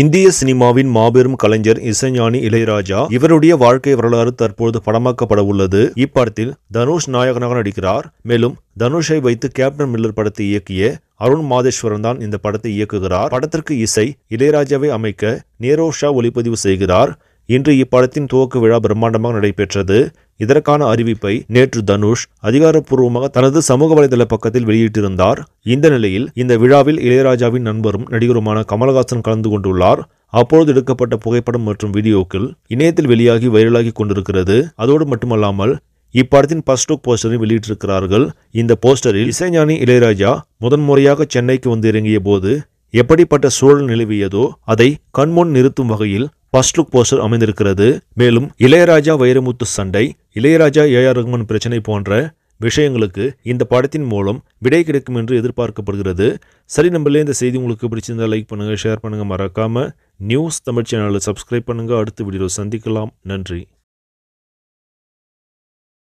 இந்திய சினிமாவின் மாபெரும் கலைஞர் இசைஞானி இளையராஜா இவருடைய வாழ்க்கை வரலாறு தற்போது படமாக்கப்பட உள்ளது இப்படத்தில் தனுஷ் நாயகனாக நடிக்கிறார் மேலும் தனுஷை வைத்து கேப்டன் மில்லர் படத்தை இயக்கிய அருண் மாதேஸ்வரன் தான் இந்த படத்தை இயக்குகிறார் படத்திற்கு இசை இளையராஜாவை அமைக்க நேரோஷா ஒளிப்பதிவு செய்கிறார் இன்று இப்படத்தின் துவக்க விழா பிரம்மாண்டமாக நடைபெற்றது இதற்கான அறிவிப்பை நேற்று தனுஷ் அதிகாரப்பூர்வமாக தனது சமூக வலைதள பக்கத்தில் வெளியிட்டிருந்தார் இந்த நிலையில் இந்த விழாவில் இளையராஜாவின் நண்பரும் நடிகருமான கமலஹாசன் கலந்து கொண்டுள்ளார் அப்பொழுது எடுக்கப்பட்ட புகைப்படம் மற்றும் வீடியோக்கள் இணையத்தில் வெளியாகி வைரலாகி கொண்டிருக்கிறது அதோடு மட்டுமல்லாமல் இப்படத்தின் ஃபர்ஸ்ட் லுக் போஸ்டரை வெளியிட்டிருக்கிறார்கள் இந்த போஸ்டரில் இசைஞானி இளையராஜா முதன்முறையாக சென்னைக்கு வந்து இறங்கிய போது எப்படிப்பட்ட சூழல் நிலவியதோ அதை கண்முன் நிறுத்தும் வகையில் ஃபர்ஸ்ட் லுக் போஸ்டர் அமைந்திருக்கிறது மேலும் இளையராஜா வைரமுத்து சண்டை இளையராஜா ஏ ஆர் பிரச்சனை போன்ற விஷயங்களுக்கு இந்த படத்தின் மூலம் விடை கிடைக்கும் என்று எதிர்பார்க்கப்படுகிறது சரி நம்மளே இந்த செய்தி உங்களுக்கு பிடிச்சிருந்தா லைக் பண்ணுங்கள் ஷேர் பண்ணுங்கள் மறக்காமல் நியூஸ் தமிழ் சேனலை சப்ஸ்கிரைப் பண்ணுங்கள் அடுத்த வீடியோ சந்திக்கலாம் நன்றி